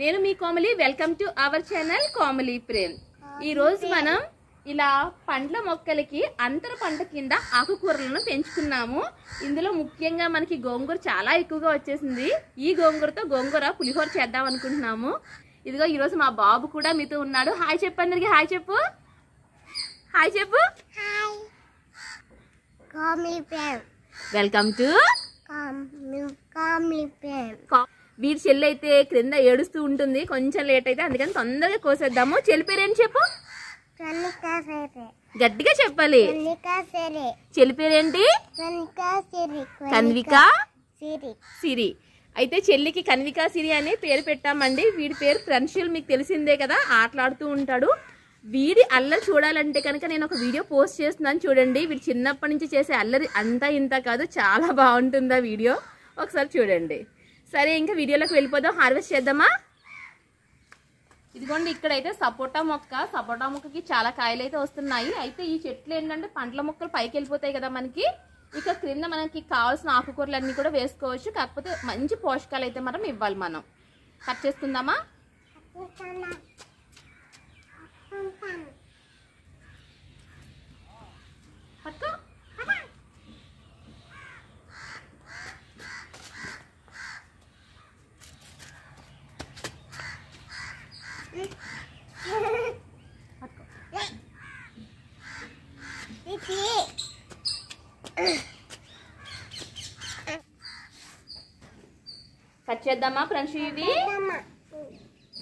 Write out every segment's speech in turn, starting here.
నేను మీ Komali welcome to our channel Komali Prem ఈరోజు మనం ఇలా పండ్ల మొక్కలకి అంతర పంట కింద ఆకుకూరలను పెంచుకున్నాము ఇందులో ముఖ్యంగా మనకి గోంగూర చాలా ఎక్కువగా వచ్చేసింది ఈ గోంగూరతో గోంగూర పులిహోర చేద్దాం అనుకుంటున్నాము ఇదిగో ఈరోజు మా బాబు కూడా మీతో ఉన్నాడు హాయ్ చెప్పు అందరికి హాయ్ చెప్పు హాయ్ చెప్పు వెల్కమ్ టు కామ్లీ ప్రేమ్ వీరి చెల్లి అయితే క్రింద ఏడుస్తూ ఉంటుంది కొంచెం లేట్ అయితే అందుకని తొందరగా కోసేద్దాము చెల్లిపేరేంటి చెప్పు గట్టిగా చెప్పాలి చెల్లిపేరేంటి కన్విక సిరి అయితే చెల్లికి కన్వికా సిరి అనే పేరు పెట్టామండి వీడి పేరు ఫ్రెండ్షిప్ మీకు తెలిసిందే కదా ఆటలాడుతూ ఉంటాడు వీడి అల్లరి చూడాలంటే కనుక నేను ఒక వీడియో పోస్ట్ చేస్తున్నాను చూడండి వీడు చిన్నప్పటి నుంచి చేసే అల్లరి అంతా ఇంత కాదు చాలా బాగుంటుంది ఆ వీడియో ఒకసారి చూడండి సరే ఇంకా వీడియోలోకి వెళ్ళిపోదాం హార్వెస్ట్ చేద్దామా ఇదిగోండి ఇక్కడైతే సపోటా మొక్క సపోటా మొక్కకి చాలా కాయలు అయితే వస్తున్నాయి అయితే ఈ చెట్లు ఏంటంటే పండ్ల మొక్కలు పైకి వెళ్ళిపోతాయి కదా మనకి ఇక క్రింద మనకి కావాల్సిన ఆకుకూరలు అన్నీ కూడా వేసుకోవచ్చు కాకపోతే మంచి పోషకాలు అయితే మనం ఇవ్వాలి మనం కట్ చేసుకుందామా కట్ చేద్దామా ఫ్రెండ్స్ ఇవి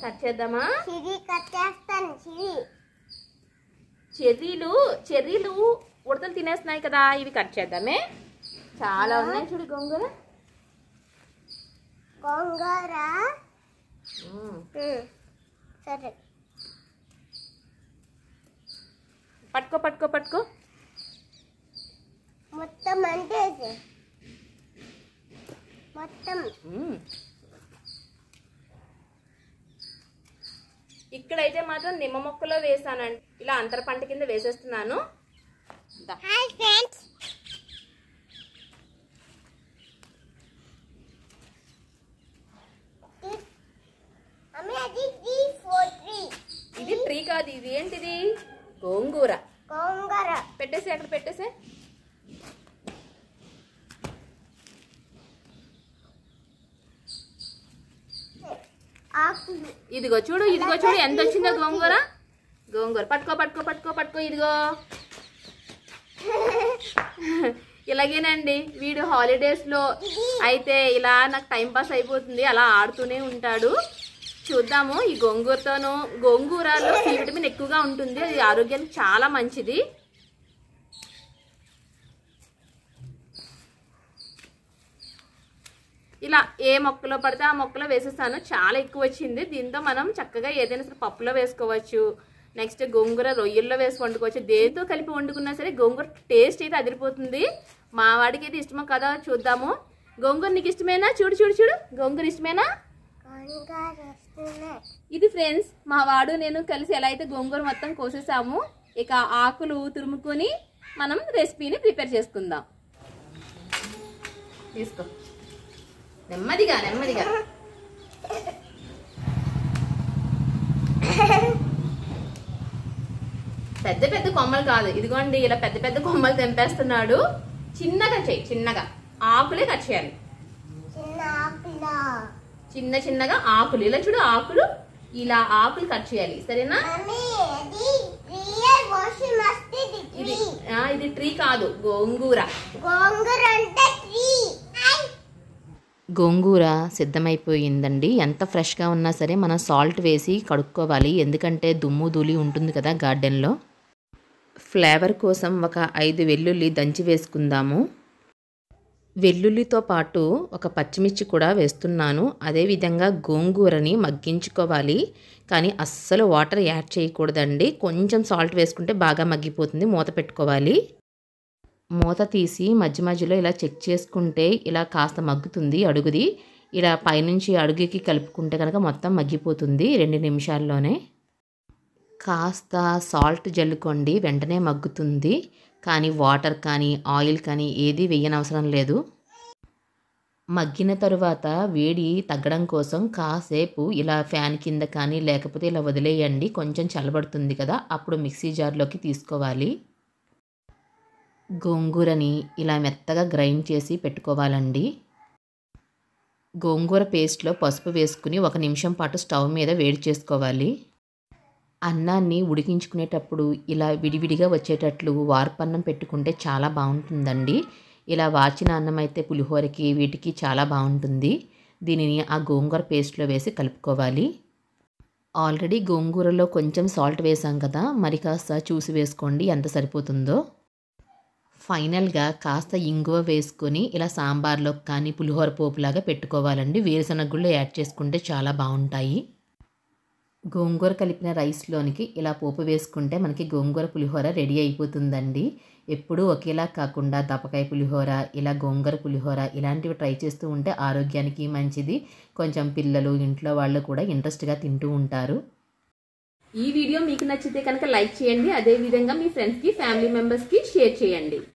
కట్ చేద్దామా చెర్రీలు చెర్రీలు ఉడతలు తినేస్తున్నాయి కదా ఇవి కట్ చేద్దామే చాలా ఉన్నాయి చూడు గొంగర గొంగూర సరే పట్టుకో పట్టుకో పట్టుకో ఇష్టం ఇక్కడైతే మాత్రం నిమ్మ మొక్కలో వేసానండి ఇలా అంతర పంట కింద వేసేస్తున్నాను ఇది ట్రీ కాదు ఇది ఏంటిది గోంగూర గోంగూర పెట్టేసి అక్కడ పెట్టేసే ఇదిగో చూడు ఇదిగో చూడు ఎంత వచ్చిందో గోంగూర గోంగూర పట్టుకో పట్టుకో పట్టుకో పట్టుకో ఇదిగో ఇలాగేనండి వీడు హాలిడేస్లో అయితే ఇలా నాకు టైంపాస్ అయిపోతుంది అలా ఆడుతూనే ఉంటాడు చూద్దాము ఈ గోంగూరతోనూ గోంగూరలో విటమిన్ ఎక్కువగా ఉంటుంది అది ఆరోగ్యానికి చాలా మంచిది ఇలా ఏ మొక్కలో పడితే ఆ మొక్కలో వేసేస్తాను చాలా ఎక్కువ వచ్చింది దీంతో మనం చక్కగా ఏదైనా సరే పప్పులో వేసుకోవచ్చు నెక్స్ట్ గోంగూర రొయ్యల్లో వేసి వండుకోవచ్చు దేంతో కలిపి వండుకున్నా సరే గోంగూర టేస్ట్ అయితే అదిరిపోతుంది మా వాడికి అయితే ఇష్టమో కదా చూద్దాము గోంగూర నీకు ఇష్టమేనా చూడు చూడు చూడు గోంగూర ఇష్టమేనా ఇది ఫ్రెండ్స్ మా వాడు నేను కలిసి ఎలా అయితే గోంగూర మొత్తం కోసేసాము ఇక ఆకులు తురుముకొని మనం రెసిపీని ప్రిపేర్ చేసుకుందాం తీసుకో నెమ్మదిగా నెమ్మదిగా పెద్ద పెద్ద కొమ్మలు కాదు ఇదిగోండి ఇలా పెద్ద పెద్ద కొమ్మలు తెంపేస్తున్నాడు చిన్నగా చేయి చిన్నగా ఆకులే కట్ చేయాలి చిన్న చిన్నగా ఆకులు ఇలా చూడు ఆకులు ఇలా ఆకులు కట్ చేయాలి సరేనా ఇది ట్రీ కాదు గోంగూర గోంగూర అంటే ట్రీ గోంగూర సిద్ధమైపోయిందండి ఎంత ఫ్రెష్గా ఉన్నా సరే మనం సాల్ట్ వేసి కడుక్కోవాలి ఎందుకంటే దుమ్ము ధూళి ఉంటుంది కదా గార్డెన్లో ఫ్లేవర్ కోసం ఒక ఐదు వెల్లుల్లి దంచి వేసుకుందాము వెల్లుల్లితో పాటు ఒక పచ్చిమిర్చి కూడా వేస్తున్నాను అదేవిధంగా గోంగూరని మగ్గించుకోవాలి కానీ అస్సలు వాటర్ యాడ్ చేయకూడదండి కొంచెం సాల్ట్ వేసుకుంటే బాగా మగ్గిపోతుంది మూత పెట్టుకోవాలి మూత తీసి మధ్య మధ్యలో ఇలా చెక్ చేసుకుంటే ఇలా కాస్త మగ్గుతుంది అడుగుది ఇలా పైనుంచి అడుగుకి కలుపుకుంటే కనుక మొత్తం మగ్గిపోతుంది రెండు నిమిషాల్లోనే కాస్త సాల్ట్ జల్లుకోండి వెంటనే మగ్గుతుంది కానీ వాటర్ కానీ ఆయిల్ కానీ ఏది వేయనవసరం లేదు మగ్గిన తరువాత వేడి తగ్గడం కోసం కాసేపు ఇలా ఫ్యాన్ కింద కానీ లేకపోతే ఇలా వదిలేయండి కొంచెం చల్లబడుతుంది కదా అప్పుడు మిక్సీ జార్లోకి తీసుకోవాలి గోంగూరని ఇలా మెత్తగా గ్రైండ్ చేసి పెట్టుకోవాలండి గోంగూర పేస్ట్లో పసుపు వేసుకుని ఒక నిమిషం పాటు స్టవ్ మీద వేడి చేసుకోవాలి అన్నాన్ని ఉడికించుకునేటప్పుడు ఇలా విడివిడిగా వచ్చేటట్లు వార్పన్నం పెట్టుకుంటే చాలా బాగుంటుందండి ఇలా వాచిన అన్నం అయితే పులిహోరకి వీటికి చాలా బాగుంటుంది దీనిని ఆ గోంగూర పేస్ట్లో వేసి కలుపుకోవాలి ఆల్రెడీ గోంగూరలో కొంచెం సాల్ట్ వేసాం కదా మరి కాస్త చూసి వేసుకోండి ఎంత సరిపోతుందో ఫైనల్గా కాస్త ఇంగువ వేసుకొని ఇలా సాంబార్లో కానీ పులిహోర పోపులాగా పెట్టుకోవాలండి వేరుశనగ గుళ్ళు యాడ్ చేసుకుంటే చాలా బాగుంటాయి గోంగూర కలిపిన రైస్లోనికి ఇలా పోపు వేసుకుంటే మనకి గోంగూర పులిహోర రెడీ అయిపోతుందండి ఎప్పుడూ ఒకేలా కాకుండా దపకాయ పులిహోర ఇలా గోంగూర పులిహోర ఇలాంటివి ట్రై చేస్తూ ఉంటే ఆరోగ్యానికి మంచిది కొంచెం పిల్లలు ఇంట్లో వాళ్ళు కూడా ఇంట్రెస్ట్గా తింటూ ఉంటారు ఈ వీడియో మీకు నచ్చితే కనుక లైక్ చేయండి అదేవిధంగా మీ ఫ్రెండ్స్కి ఫ్యామిలీ మెంబర్స్కి షేర్ చేయండి